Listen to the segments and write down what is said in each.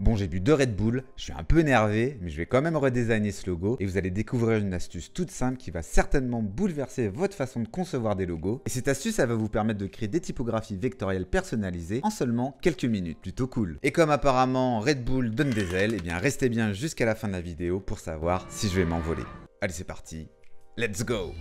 Bon, j'ai bu deux Red Bull, je suis un peu énervé, mais je vais quand même redesigner ce logo et vous allez découvrir une astuce toute simple qui va certainement bouleverser votre façon de concevoir des logos. Et cette astuce, elle va vous permettre de créer des typographies vectorielles personnalisées en seulement quelques minutes. Plutôt cool. Et comme apparemment Red Bull donne des ailes, et eh bien restez bien jusqu'à la fin de la vidéo pour savoir si je vais m'envoler. Allez, c'est parti. Let's go!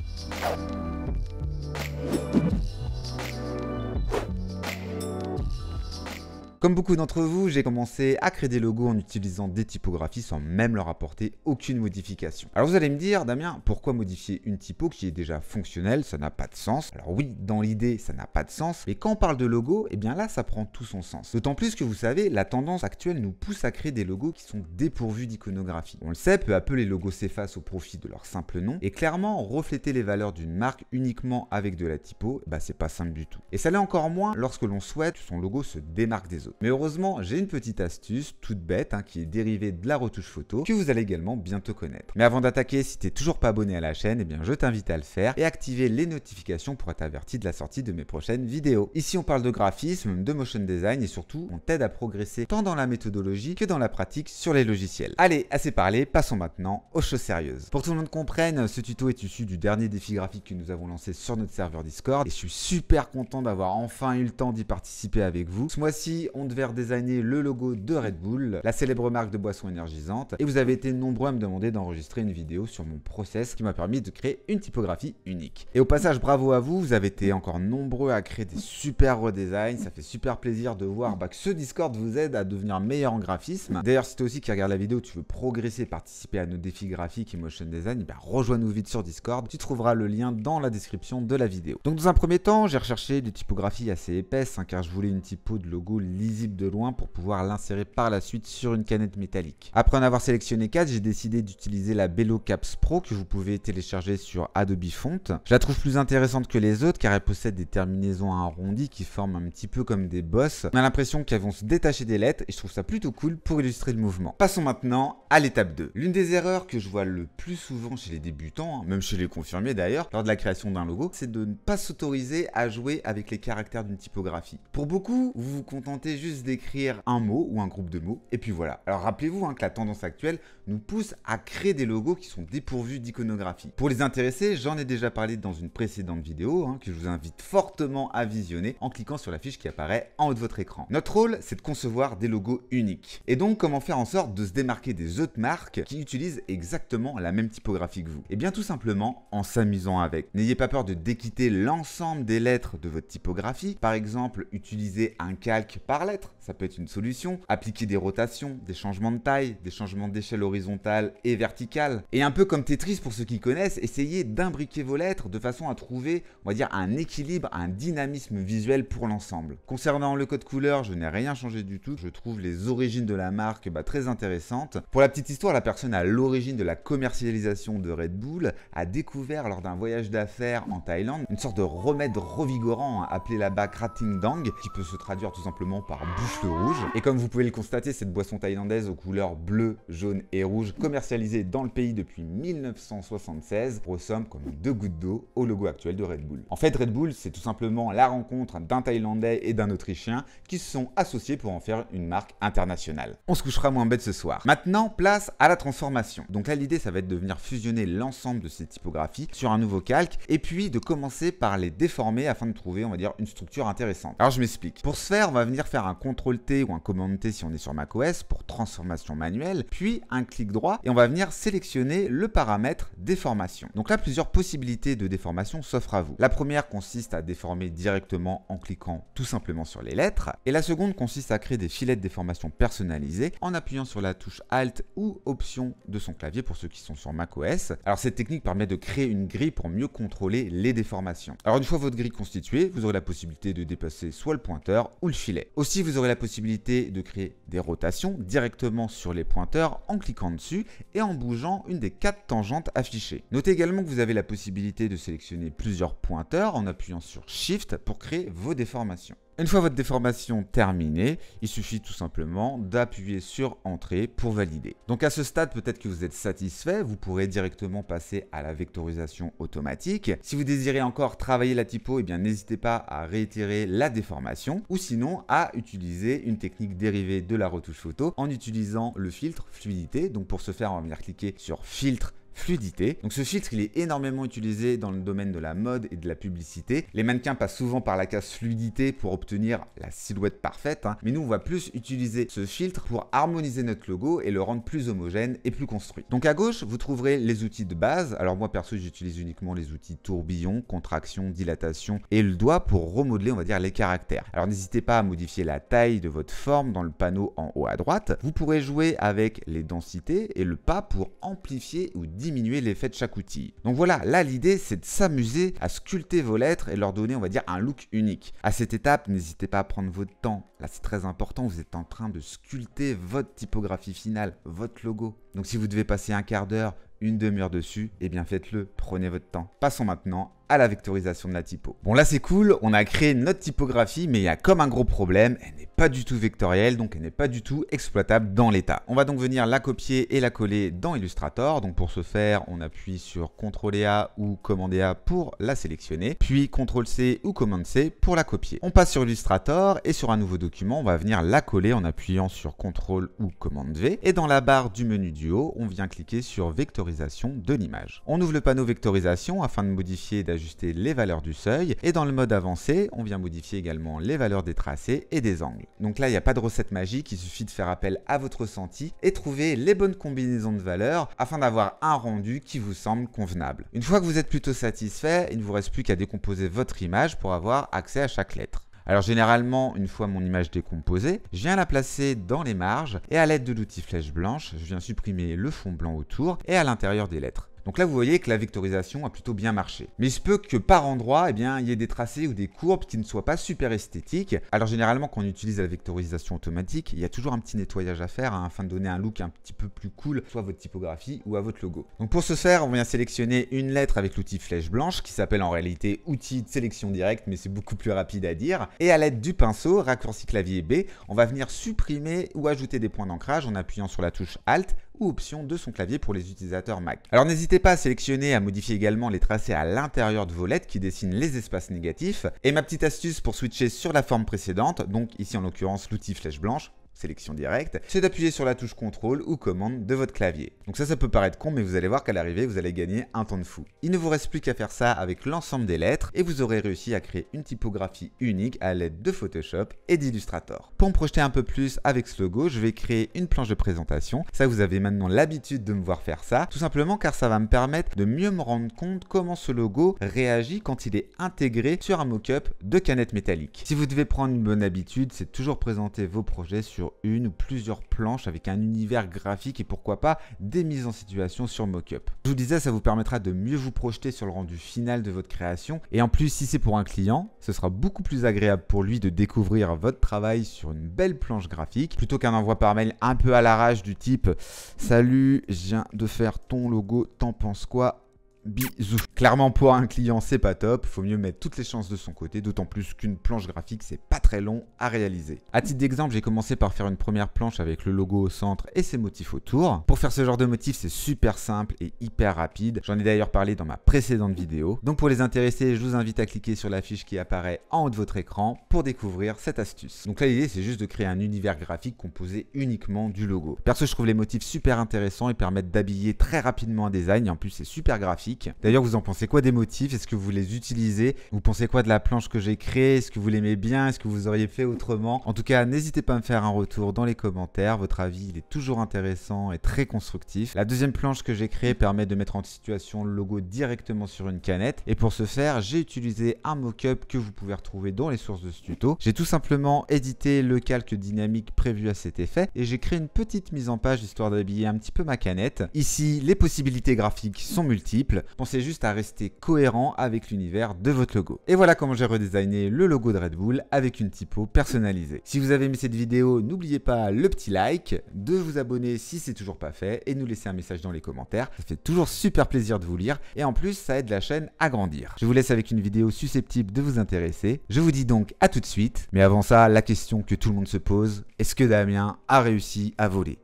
Comme beaucoup d'entre vous, j'ai commencé à créer des logos en utilisant des typographies sans même leur apporter aucune modification. Alors vous allez me dire, Damien, pourquoi modifier une typo qui est déjà fonctionnelle Ça n'a pas de sens. Alors oui, dans l'idée, ça n'a pas de sens, mais quand on parle de logo, eh bien là, ça prend tout son sens. D'autant plus que vous savez, la tendance actuelle nous pousse à créer des logos qui sont dépourvus d'iconographie. On le sait, peu à peu, les logos s'effacent au profit de leur simple nom, et clairement, refléter les valeurs d'une marque uniquement avec de la typo, bah c'est pas simple du tout. Et ça l'est encore moins lorsque l'on souhaite que son logo se démarque des autres. Mais heureusement, j'ai une petite astuce toute bête hein, qui est dérivée de la retouche photo que vous allez également bientôt connaître. Mais avant d'attaquer, si t'es toujours pas abonné à la chaîne, eh bien je t'invite à le faire et activer les notifications pour être averti de la sortie de mes prochaines vidéos. Ici on parle de graphisme, de motion design et surtout on t'aide à progresser tant dans la méthodologie que dans la pratique sur les logiciels. Allez, assez parlé, passons maintenant aux choses sérieuses. Pour que tout le monde comprenne, ce tuto est issu du dernier défi graphique que nous avons lancé sur notre serveur Discord et je suis super content d'avoir enfin eu le temps d'y participer avec vous. Ce mois-ci, on devait redesigner le logo de Red Bull, la célèbre marque de boissons énergisantes, et vous avez été nombreux à me demander d'enregistrer une vidéo sur mon process qui m'a permis de créer une typographie unique. Et au passage, bravo à vous, vous avez été encore nombreux à créer des super redesigns, ça fait super plaisir de voir bah, que ce Discord vous aide à devenir meilleur en graphisme. D'ailleurs, si toi aussi qui regarde la vidéo, tu veux progresser et participer à nos défis graphiques et motion design, eh rejoins-nous vite sur Discord, tu trouveras le lien dans la description de la vidéo. Donc dans un premier temps, j'ai recherché des typographies assez épaisses, hein, car je voulais une typo de logo libre visible de loin pour pouvoir l'insérer par la suite sur une canette métallique. Après en avoir sélectionné 4, j'ai décidé d'utiliser la Bello Caps Pro que vous pouvez télécharger sur Adobe Font. Je la trouve plus intéressante que les autres car elle possède des terminaisons arrondies qui forment un petit peu comme des bosses. On a l'impression qu'elles vont se détacher des lettres et je trouve ça plutôt cool pour illustrer le mouvement. Passons maintenant à l'étape 2. L'une des erreurs que je vois le plus souvent chez les débutants, hein, même chez les confirmés d'ailleurs, lors de la création d'un logo, c'est de ne pas s'autoriser à jouer avec les caractères d'une typographie. Pour beaucoup, vous vous contentez juste d'écrire un mot ou un groupe de mots, et puis voilà. Alors rappelez-vous hein, que la tendance actuelle nous pousse à créer des logos qui sont dépourvus d'iconographie. Pour les intéresser, j'en ai déjà parlé dans une précédente vidéo, hein, que je vous invite fortement à visionner en cliquant sur la fiche qui apparaît en haut de votre écran. Notre rôle, c'est de concevoir des logos uniques. Et donc, comment faire en sorte de se démarquer des autres marques qui utilisent exactement la même typographie que vous Et eh bien, tout simplement en s'amusant avec. N'ayez pas peur de déquitter l'ensemble des lettres de votre typographie. Par exemple, utiliser un calque par lettres. Ça peut être une solution. Appliquer des rotations, des changements de taille, des changements d'échelle horizontale et verticale. Et un peu comme Tetris pour ceux qui connaissent, essayez d'imbriquer vos lettres de façon à trouver, on va dire, un équilibre, un dynamisme visuel pour l'ensemble. Concernant le code couleur, je n'ai rien changé du tout. Je trouve les origines de la marque bah, très intéressantes. Pour la petite histoire, la personne à l'origine de la commercialisation de Red Bull a découvert lors d'un voyage d'affaires en Thaïlande une sorte de remède revigorant hein, appelé là-bas Krating Dang qui peut se traduire tout simplement par bouche de Rouge. Et comme vous pouvez le constater, cette boisson thaïlandaise aux couleurs bleu, jaune et rouge, commercialisée dans le pays depuis 1976, ressemble comme deux gouttes d'eau au logo actuel de Red Bull. En fait, Red Bull, c'est tout simplement la rencontre d'un Thaïlandais et d'un Autrichien qui se sont associés pour en faire une marque internationale. On se couchera moins bête ce soir. Maintenant, place à la transformation. Donc là, l'idée, ça va être de venir fusionner l'ensemble de ces typographies sur un nouveau calque et puis de commencer par les déformer afin de trouver, on va dire, une structure intéressante. Alors je m'explique. Pour ce faire, on va venir faire un CTRL-T ou un commande t si on est sur macOS pour transformation manuelle, puis un clic droit et on va venir sélectionner le paramètre déformation. Donc là, plusieurs possibilités de déformation s'offrent à vous. La première consiste à déformer directement en cliquant tout simplement sur les lettres et la seconde consiste à créer des filets de déformation personnalisés en appuyant sur la touche Alt ou Option de son clavier pour ceux qui sont sur macOS. Alors cette technique permet de créer une grille pour mieux contrôler les déformations. Alors une fois votre grille constituée, vous aurez la possibilité de dépasser soit le pointeur ou le filet. Aussi vous aurez la possibilité de créer des rotations directement sur les pointeurs en cliquant dessus et en bougeant une des quatre tangentes affichées. Notez également que vous avez la possibilité de sélectionner plusieurs pointeurs en appuyant sur Shift pour créer vos déformations. Une fois votre déformation terminée, il suffit tout simplement d'appuyer sur Entrée pour valider. Donc à ce stade, peut-être que vous êtes satisfait, vous pourrez directement passer à la vectorisation automatique. Si vous désirez encore travailler la typo, eh bien n'hésitez pas à réitérer la déformation ou sinon à utiliser une technique dérivée de la retouche photo en utilisant le filtre fluidité. Donc pour ce faire, on va venir cliquer sur Filtre fluidité. Donc ce filtre, il est énormément utilisé dans le domaine de la mode et de la publicité. Les mannequins passent souvent par la case fluidité pour obtenir la silhouette parfaite, hein. mais nous, on va plus utiliser ce filtre pour harmoniser notre logo et le rendre plus homogène et plus construit. Donc à gauche, vous trouverez les outils de base. Alors moi, perso, j'utilise uniquement les outils tourbillon, contraction, dilatation et le doigt pour remodeler, on va dire, les caractères. Alors n'hésitez pas à modifier la taille de votre forme dans le panneau en haut à droite. Vous pourrez jouer avec les densités et le pas pour amplifier ou diminuer diminuer l'effet de chaque outil. Donc voilà, là l'idée c'est de s'amuser à sculpter vos lettres et leur donner on va dire un look unique. À cette étape, n'hésitez pas à prendre votre temps. Là c'est très important, vous êtes en train de sculpter votre typographie finale, votre logo. Donc si vous devez passer un quart d'heure, une demi-heure dessus, et eh bien faites-le, prenez votre temps. Passons maintenant à la vectorisation de la typo. Bon là c'est cool, on a créé notre typographie, mais il y a comme un gros problème, elle n'est pas du tout vectorielle, donc elle n'est pas du tout exploitable dans l'état. On va donc venir la copier et la coller dans Illustrator, donc pour ce faire on appuie sur CTRL A ou CMD A pour la sélectionner, puis CTRL C ou CMD C pour la copier. On passe sur Illustrator et sur un nouveau document on va venir la coller en appuyant sur CTRL ou CMD V, et dans la barre du menu du haut on vient cliquer sur vectoriser de l'image. On ouvre le panneau vectorisation afin de modifier et d'ajuster les valeurs du seuil, et dans le mode avancé, on vient modifier également les valeurs des tracés et des angles. Donc là, il n'y a pas de recette magique, il suffit de faire appel à votre ressenti et trouver les bonnes combinaisons de valeurs afin d'avoir un rendu qui vous semble convenable. Une fois que vous êtes plutôt satisfait, il ne vous reste plus qu'à décomposer votre image pour avoir accès à chaque lettre. Alors généralement, une fois mon image décomposée, je viens la placer dans les marges et à l'aide de l'outil flèche blanche, je viens supprimer le fond blanc autour et à l'intérieur des lettres. Donc là, vous voyez que la vectorisation a plutôt bien marché. Mais il se peut que par endroit, eh bien, il y ait des tracés ou des courbes qui ne soient pas super esthétiques. Alors généralement, quand on utilise la vectorisation automatique, il y a toujours un petit nettoyage à faire hein, afin de donner un look un petit peu plus cool, soit à votre typographie ou à votre logo. Donc pour ce faire, on vient sélectionner une lettre avec l'outil flèche blanche qui s'appelle en réalité outil de sélection directe, mais c'est beaucoup plus rapide à dire. Et à l'aide du pinceau, raccourci clavier B, on va venir supprimer ou ajouter des points d'ancrage en appuyant sur la touche Alt ou option de son clavier pour les utilisateurs Mac. Alors n'hésitez pas à sélectionner et à modifier également les tracés à l'intérieur de vos lettres qui dessinent les espaces négatifs. Et ma petite astuce pour switcher sur la forme précédente, donc ici en l'occurrence l'outil flèche blanche, sélection directe, c'est d'appuyer sur la touche contrôle ou commande de votre clavier. Donc ça, ça peut paraître con, mais vous allez voir qu'à l'arrivée, vous allez gagner un temps de fou. Il ne vous reste plus qu'à faire ça avec l'ensemble des lettres et vous aurez réussi à créer une typographie unique à l'aide de Photoshop et d'Illustrator. Pour me projeter un peu plus avec ce logo, je vais créer une planche de présentation. Ça, vous avez maintenant l'habitude de me voir faire ça, tout simplement car ça va me permettre de mieux me rendre compte comment ce logo réagit quand il est intégré sur un mock-up de canette métallique. Si vous devez prendre une bonne habitude, c'est toujours présenter vos projets sur une ou plusieurs planches avec un univers graphique et pourquoi pas des mises en situation sur mock-up. Je vous disais, ça vous permettra de mieux vous projeter sur le rendu final de votre création et en plus si c'est pour un client, ce sera beaucoup plus agréable pour lui de découvrir votre travail sur une belle planche graphique plutôt qu'un envoi par mail un peu à l'arrache du type « Salut, je viens de faire ton logo, t'en penses quoi ?» Bisous. Clairement, pour un client, c'est pas top. Faut mieux mettre toutes les chances de son côté, d'autant plus qu'une planche graphique, c'est pas très long à réaliser. À titre d'exemple, j'ai commencé par faire une première planche avec le logo au centre et ses motifs autour. Pour faire ce genre de motif, c'est super simple et hyper rapide. J'en ai d'ailleurs parlé dans ma précédente vidéo. Donc pour les intéressés, je vous invite à cliquer sur la fiche qui apparaît en haut de votre écran pour découvrir cette astuce. Donc là, l'idée, c'est juste de créer un univers graphique composé uniquement du logo. Perso, je trouve les motifs super intéressants et permettent d'habiller très rapidement un design. en plus, c'est super graphique D'ailleurs, vous en pensez quoi des motifs Est-ce que vous les utilisez Vous pensez quoi de la planche que j'ai créée Est-ce que vous l'aimez bien Est-ce que vous auriez fait autrement En tout cas, n'hésitez pas à me faire un retour dans les commentaires. Votre avis, il est toujours intéressant et très constructif. La deuxième planche que j'ai créée permet de mettre en situation le logo directement sur une canette. Et pour ce faire, j'ai utilisé un mock-up que vous pouvez retrouver dans les sources de ce tuto. J'ai tout simplement édité le calque dynamique prévu à cet effet et j'ai créé une petite mise en page histoire d'habiller un petit peu ma canette. Ici, les possibilités graphiques sont multiples. Pensez juste à rester cohérent avec l'univers de votre logo. Et voilà comment j'ai redesigné le logo de Red Bull avec une typo personnalisée. Si vous avez aimé cette vidéo, n'oubliez pas le petit like, de vous abonner si c'est toujours pas fait et nous laisser un message dans les commentaires. Ça fait toujours super plaisir de vous lire et en plus ça aide la chaîne à grandir. Je vous laisse avec une vidéo susceptible de vous intéresser. Je vous dis donc à tout de suite. Mais avant ça, la question que tout le monde se pose, est-ce que Damien a réussi à voler